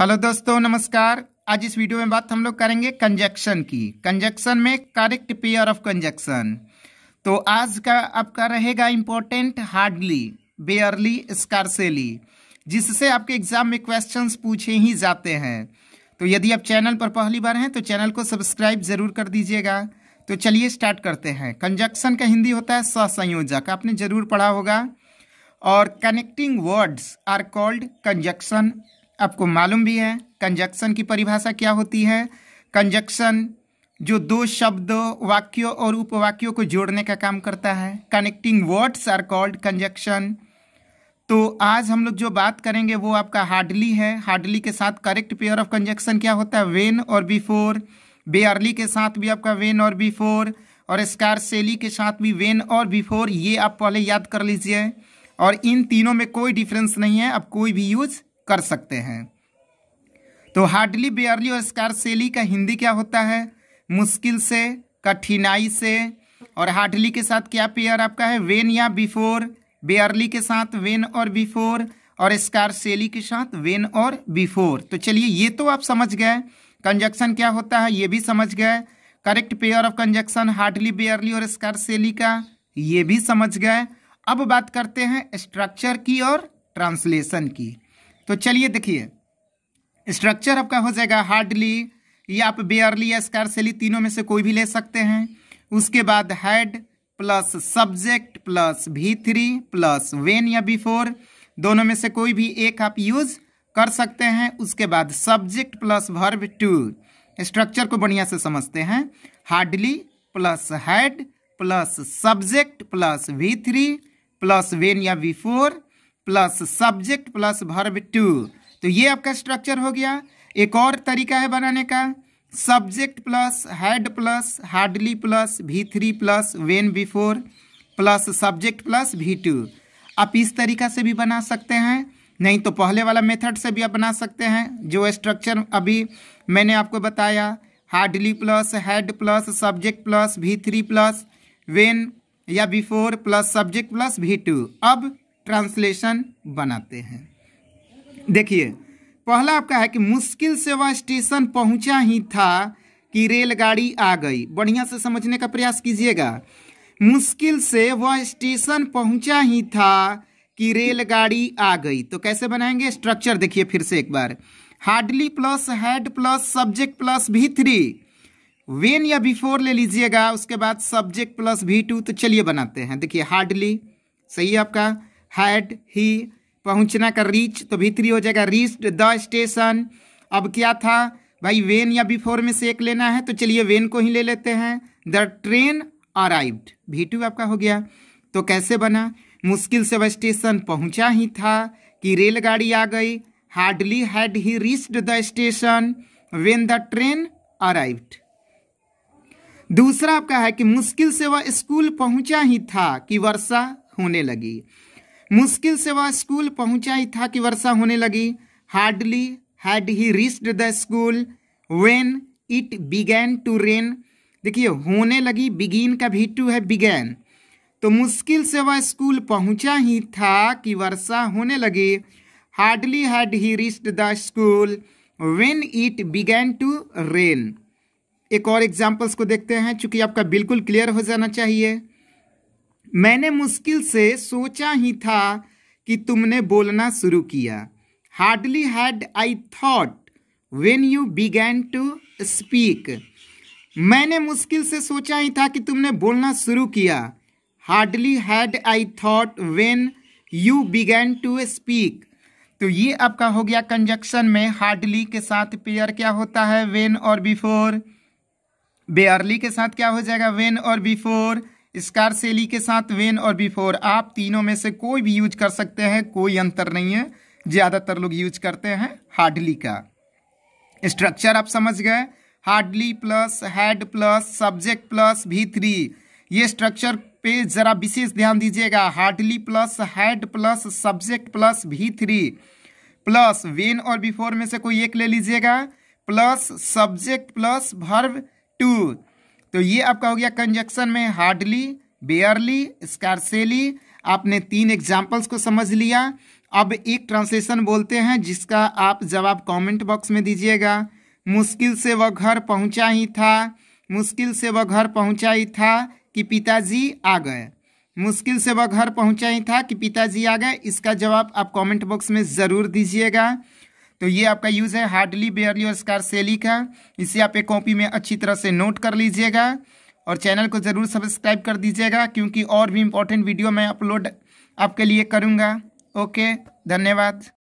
hello दोस्तों नमस्कार आज इस वीडियो में बात हम लोग करेंगे कंजक्शन की कंजक्शन में करेक्ट पेयर ऑफ कंजक्शन तो आज का आपका रहेगा इम्पोर्टेंट हार्डली बेयरली स्कारसेली जिससे आपके एग्जाम में क्वेश्चंस पूछे ही जाते हैं तो यदि आप चैनल पर पहली बार हैं तो चैनल को सब्सक्राइब जरूर कर दीजिएगा तो चलिए स्टार्ट करते हैं कंजक्शन का हिंदी होता है ससंयोजक आपने जरूर पढ़ा होगा और connecting words are called conjunction आपको मालूम भी है कंजक्शन की परिभाषा क्या होती है कंजक्शन जो दो शब्द वाक्यों और उपवाक्यों को जोड़ने का काम करता है connecting words are called conjunction तो आज हम लोग जो बात करेंगे वो आपका हार्डली है हार्डली के साथ करेक्ट पेयर ऑफ कंजक्शन क्या होता है वेन और बिफोर बेअर्ली के साथ भी आपका वेन और बिफोर और सेली के साथ भी वेन और बिफोर ये आप पहले याद कर लीजिए और इन तीनों में कोई डिफरेंस नहीं है आप कोई भी यूज़ कर सकते हैं तो हार्डली बेयरली और स्कार सेली का हिंदी क्या होता है मुश्किल से कठिनाई से और हार्डली के साथ क्या पेयर आपका है वेन या बिफोर बेयरली के साथ वेन और बिफोर और सेली के साथ वेन और बिफोर तो चलिए ये तो आप समझ गए कंजक्शन क्या होता है ये भी समझ गए correct pair of conjunction hardly barely और सेली का ये भी समझ गए अब बात करते हैं स्ट्रक्चर की और ट्रांसलेशन की तो चलिए देखिए स्ट्रक्चर आपका हो जाएगा हार्डली या आप बेयरली या स्कारसेली तीनों में से कोई भी ले सकते हैं उसके बाद had plus subject plus V three plus when या बिफोर दोनों में से कोई भी एक आप यूज कर सकते हैं उसके बाद subject plus verb two structure को बढ़िया से समझते हैं hardly plus had plus subject plus V three plus when या before plus subject plus verb two तो ये आपका स्ट्रक्चर हो गया एक और तरीका है बनाने का subject plus had plus hardly plus V three plus when before plus subject plus V two आप इस तरीका से भी बना सकते हैं नहीं तो पहले वाला मेथड से भी आप बना सकते हैं जो स्ट्रक्चर अभी मैंने आपको बताया hardly plus had plus subject plus V three plus when या before plus subject plus V two अब ट्रांसलेशन बनाते हैं देखिए पहला आपका है कि मुश्किल से वह स्टेशन पहुंचा ही था कि रेलगाड़ी आ गई बढ़िया से समझने का प्रयास कीजिएगा मुश्किल से वह स्टेशन पहुंचा ही था कि रेलगाड़ी आ गई तो कैसे बनाएंगे स्ट्रक्चर देखिए फिर से एक बार hardly plus had plus subject plus V three when या बिफोर ले लीजिएगा उसके बाद सब्जेक्ट प्लस भी टू तो चलिए बनाते हैं देखिए हार्डली सही है आपका हैड ही पहुंचना का रीच तो भीतरी हो जाएगा रीच द स्टेशन अब क्या था भाई वेन या बिफोर में से एक लेना है तो चलिए वेन को ही ले लेते हैं the train arrived V two आपका हो गया तो कैसे बना मुश्किल से वह स्टेशन पहुंचा ही था कि रेलगाड़ी आ गई hardly had he reached the station when the train arrived दूसरा आपका है कि मुश्किल से वह स्कूल पहुंचा ही था कि वर्षा होने लगी मुश्किल से वह स्कूल पहुंचा ही था कि वर्षा होने लगी hardly had he reached the school when it began to rain देखिए होने लगी बिगिन का भी टू है बिगैन तो मुश्किल से वह स्कूल पहुंचा ही था कि वर्षा होने लगी hardly had he reached the school when it began to rain एक और एग्जाम्पल्स को देखते हैं चूंकि आपका बिल्कुल क्लियर हो जाना चाहिए मैंने मुश्किल से सोचा ही था कि तुमने बोलना शुरू किया hardly had I thought when you began to speak मैंने मुश्किल से सोचा ही था कि तुमने बोलना शुरू किया hardly had I thought when you began to speak तो ये आपका हो गया कंजक्शन में हार्डली के साथ पेयर क्या होता है वेन और बिफोर बेयरली के साथ क्या हो जाएगा वेन और बिफोर स्कारसेली के साथ वेन और बिफोर आप तीनों में से कोई भी यूज कर सकते हैं कोई अंतर नहीं है ज़्यादातर लोग यूज करते हैं हार्डली का स्ट्रक्चर आप समझ गए hardly plus had plus subject plus V three ये स्ट्रक्चर पे ज़रा विशेष ध्यान दीजिएगा hardly plus had plus subject plus V three plus when और बिफोर में से कोई एक ले लीजिएगा plus subject plus verb two तो ये आपका हो गया कंजक्शन में हार्डली बेयरली स्कारसेली आपने तीन एग्जाम्पल्स को समझ लिया अब एक ट्रांसलेशन बोलते हैं जिसका आप जवाब कमेंट बॉक्स में दीजिएगा मुश्किल से वह घर पहुंचा ही था मुश्किल से वह घर पहुंचा ही था कि पिताजी आ गए मुश्किल से वह घर पहुंचा ही था कि पिताजी आ गए इसका जवाब आप कमेंट बॉक्स में ज़रूर दीजिएगा तो ये आपका यूज है हार्डली बेयरली और सेली का इसे आप एक कॉपी में अच्छी तरह से नोट कर लीजिएगा और चैनल को ज़रूर सब्सक्राइब कर दीजिएगा क्योंकि और भी इम्पोर्टेंट वीडियो मैं अपलोड आपके लिए करूँगा ओके धन्यवाद